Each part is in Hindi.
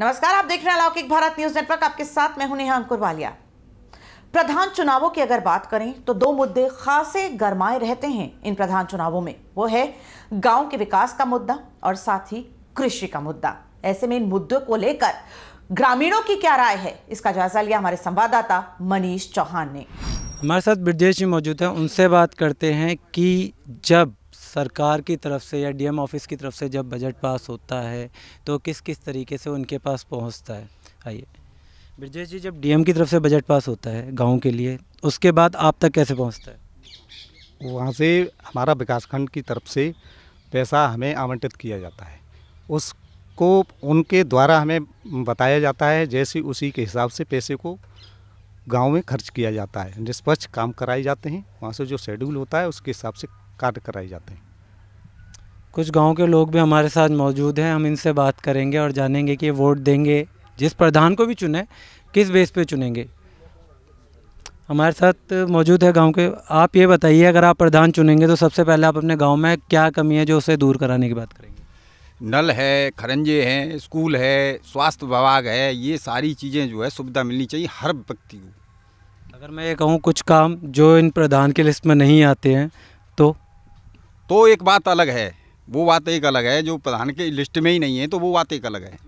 नमस्कार आप देख रहे हैं अलौकिक भारत न्यूज नेटवर्क आपके साथ मैं हूं नेहा वालिया प्रधान चुनावों की अगर बात करें तो दो मुद्दे खासे गरमाए रहते हैं इन प्रधान चुनावों में वो है गांव के विकास का मुद्दा और साथ ही कृषि का मुद्दा ऐसे में इन मुद्दों को लेकर ग्रामीणों की क्या राय है इसका जायजा लिया हमारे संवाददाता मनीष चौहान ने हमारे साथ ब्रजेश जी मौजूद है उनसे बात करते हैं कि जब सरकार की तरफ से या डीएम ऑफिस की तरफ से जब बजट पास होता है तो किस किस तरीके से उनके पास पहुंचता है आइए ब्रजेश जी जब डीएम की तरफ से बजट पास होता है गाँव के लिए उसके बाद आप तक कैसे पहुँचता है वहाँ से हमारा विकासखंड की तरफ से पैसा हमें आवंटित किया जाता है उसको उनके द्वारा हमें बताया जाता है जैसे उसी के हिसाब से पैसे को गांव में खर्च किया जाता है निष्पक्ष काम कराए जाते हैं वहाँ से जो शेड्यूल होता है उसके हिसाब से कार्य कराए जाते हैं कुछ गांव के लोग भी हमारे साथ मौजूद हैं हम इनसे बात करेंगे और जानेंगे कि वोट देंगे जिस प्रधान को भी चुने किस बेस पे चुनेंगे हमारे साथ मौजूद है गांव के आप ये बताइए अगर आप प्रधान चुनेंगे तो सबसे पहले आप अपने गांव में क्या कमी है जो उसे दूर कराने की बात करेंगे नल है खरंजे हैं स्कूल है स्वास्थ्य विभाग है ये सारी चीज़ें जो है सुविधा मिलनी चाहिए हर व्यक्ति को अगर मैं ये कहूँ कुछ काम जो इन प्रधान की लिस्ट में नहीं आते हैं तो तो एक बात अलग है वो बात एक अलग है जो प्रधान के लिस्ट में ही नहीं है तो वो बात एक अलग है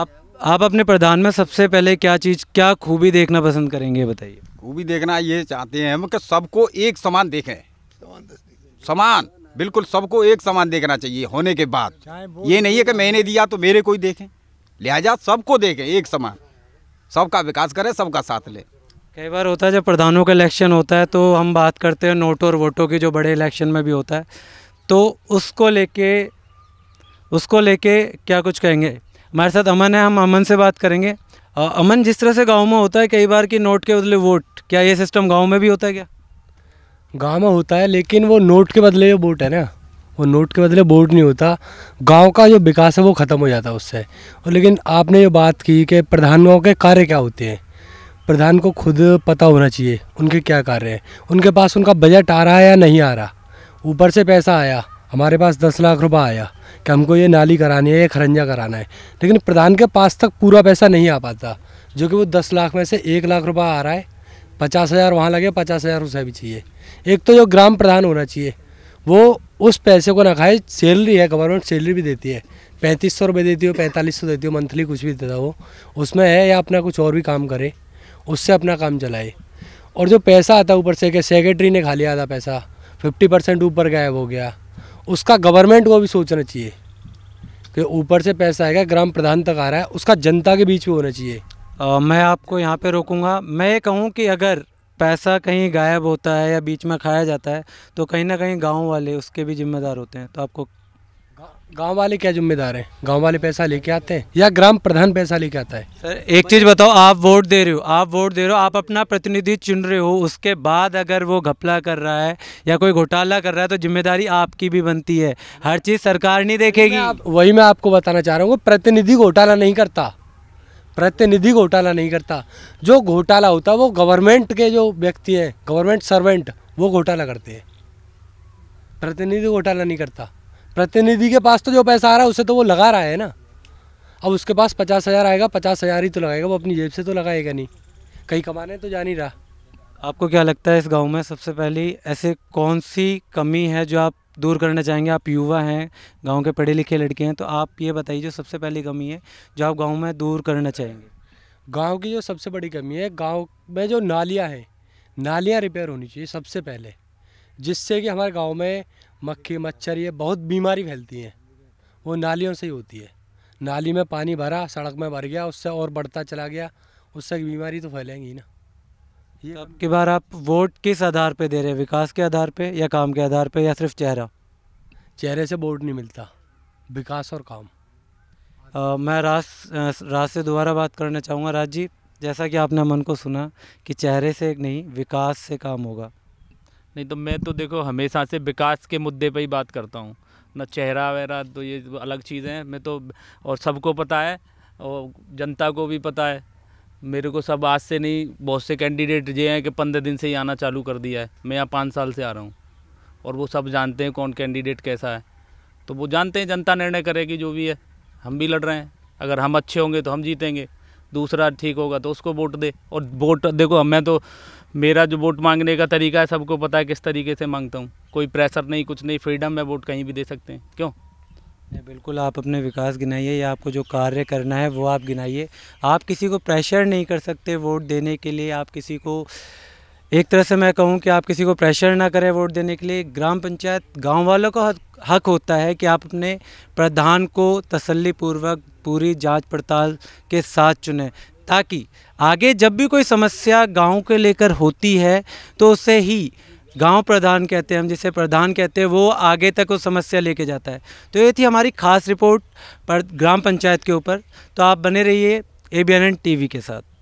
आप आप अपने प्रधान में सबसे पहले क्या चीज़ क्या खूबी देखना पसंद करेंगे बताइए खूबी देखना ये चाहते हैं हम कि सबको एक समान देखें समान बिल्कुल सबको एक समान देखना चाहिए होने के बाद ये नहीं है कि मैंने दिया तो मेरे को ही देखें लिहाजा सबको देखें एक समान सबका विकास करें सबका साथ लें कई बार होता है जब प्रधानों का इलेक्शन होता है तो हम बात करते हैं नोटों और वोटों की जो बड़े इलेक्शन में भी होता है तो उसको लेके उसको लेके क्या कुछ कहेंगे हमारे साथ अमन है हम अमन से बात करेंगे आ, अमन जिस तरह से गांव में होता है कई बार कि नोट के बदले वोट क्या ये सिस्टम गांव में भी होता है क्या गांव में होता है लेकिन वो नोट के बदले जो वोट है ना वो नोट के बदले वोट नहीं होता गांव का जो विकास है वो ख़त्म हो जाता है उससे और लेकिन आपने ये बात की कि प्रधानों के कार्य क्या होते हैं प्रधान को खुद पता होना चाहिए उनके क्या कार्य हैं उनके पास उनका बजट आ रहा है या नहीं आ रहा ऊपर से पैसा आया हमारे पास दस लाख रुपये आया कि हमको ये नाली करानी है ये खरंजा कराना है लेकिन प्रधान के पास तक पूरा पैसा नहीं आ पाता जो कि वो दस लाख में से एक लाख रुपये आ रहा है पचास हज़ार वहाँ लगे पचास हज़ार उसे भी चाहिए एक तो जो ग्राम प्रधान होना चाहिए वो उस पैसे को ना खाए सैलरी है गवर्नमेंट सैलरी भी देती है पैंतीस सौ रुपये देती हो पैंतालीस सौ देती हो मंथली कुछ भी देता हो उसमें है या अपना कुछ और भी काम करे उससे अपना काम चलाए और जो पैसा आता ऊपर से सेक्रेटरी ने खा लिया आधा पैसा फिफ्टी परसेंट ऊपर गायब हो गया उसका गवर्नमेंट को भी सोचना चाहिए कि ऊपर से पैसा आएगा ग्राम प्रधान तक आ रहा है उसका जनता के बीच में होना चाहिए आ, मैं आपको यहाँ पे रोकूंगा मैं ये कहूँ कि अगर पैसा कहीं गायब होता है या बीच में खाया जाता है तो कहीं ना कहीं गांव वाले उसके भी जिम्मेदार होते हैं तो आपको गांव वाले क्या जिम्मेदार हैं गांव वाले पैसा लेके आते हैं या ग्राम प्रधान पैसा लेके आता है सर एक चीज़ बताओ आप वोट दे रहे हो आप वोट दे रहे हो आप अपना प्रतिनिधि चुन रहे हो उसके बाद अगर वो घपला कर रहा है या कोई घोटाला कर रहा है तो जिम्मेदारी आपकी भी बनती है हर चीज़ सरकार नहीं देखेगी वही मैं आपको बताना चाह रहा हूँ प्रतिनिधि घोटाला नहीं करता प्रतिनिधि घोटाला नहीं करता जो घोटाला होता है वो गवर्नमेंट के जो व्यक्ति हैं गवर्नमेंट सर्वेंट वो घोटाला करते हैं प्रतिनिधि घोटाला नहीं करता प्रतिनिधि के पास तो जो पैसा आ रहा है उसे तो वो लगा रहा है ना अब उसके पास पचास हज़ार आएगा पचास हज़ार ही तो लगाएगा वो अपनी जेब से तो लगाएगा नहीं कहीं कमाने तो जा नहीं रहा आपको क्या लगता है इस गांव में सबसे पहली ऐसे कौन सी कमी है जो आप दूर करना चाहेंगे आप युवा हैं गांव के पढ़े लिखे लड़के हैं तो आप ये बताइए जो सबसे पहली कमी है जो आप गाँव में दूर करना चाहेंगे गाँव की जो सबसे बड़ी कमी है गाँव में जो नालियाँ हैं नालियाँ रिपेयर होनी चाहिए सबसे पहले जिससे कि हमारे गाँव में मक्खी मच्छर ये बहुत बीमारी फैलती हैं वो नालियों से ही होती है नाली में पानी भरा सड़क में भर गया उससे और बढ़ता चला गया उससे बीमारी तो फैलेंगी ना ये अब की बार आप वोट किस आधार पे दे रहे हैं विकास के आधार पे या काम के आधार पे या सिर्फ चेहरा चेहरे से वोट नहीं मिलता विकास और काम आ, मैं राज राज से दोबारा बात करना चाहूँगा राज जी जैसा कि आपने मन को सुना कि चेहरे से नहीं विकास से काम होगा नहीं तो मैं तो देखो हमेशा से विकास के मुद्दे पर ही बात करता हूँ ना चेहरा वगैरह तो ये अलग चीज़ें हैं मैं तो और सबको पता है और जनता को भी पता है मेरे को सब आज से नहीं बहुत से कैंडिडेट ये हैं कि पंद्रह दिन से ही आना चालू कर दिया है मैं यहाँ पाँच साल से आ रहा हूँ और वो सब जानते हैं कौन कैंडिडेट कैसा है तो वो जानते हैं जनता निर्णय करेगी जो भी है हम भी लड़ रहे हैं अगर हम अच्छे होंगे तो हम जीतेंगे दूसरा ठीक होगा तो उसको वोट दे और वोट देखो मैं तो मेरा जो वोट मांगने का तरीका है सबको पता है किस तरीके से मांगता हूँ कोई प्रेशर नहीं कुछ नहीं फ्रीडम है वोट कहीं भी दे सकते हैं क्यों नहीं बिल्कुल आप अपने विकास गिनाइए या आपको जो कार्य करना है वो आप गिनाइए आप किसी को प्रेशर नहीं कर सकते वोट देने के लिए आप किसी को एक तरह से मैं कहूँ कि आप किसी को प्रेशर ना करें वोट देने के लिए ग्राम पंचायत गांव वालों का हक होता है कि आप अपने प्रधान को तसल्लीपूर्वक पूरी जांच पड़ताल के साथ चुनें ताकि आगे जब भी कोई समस्या गांव के लेकर होती है तो उसे ही गांव प्रधान कहते हैं हम जिसे प्रधान कहते हैं वो आगे तक उस समस्या लेके जाता है तो ये थी हमारी खास रिपोर्ट पर ग्राम पंचायत के ऊपर तो आप बने रहिए ए बी एन टी के साथ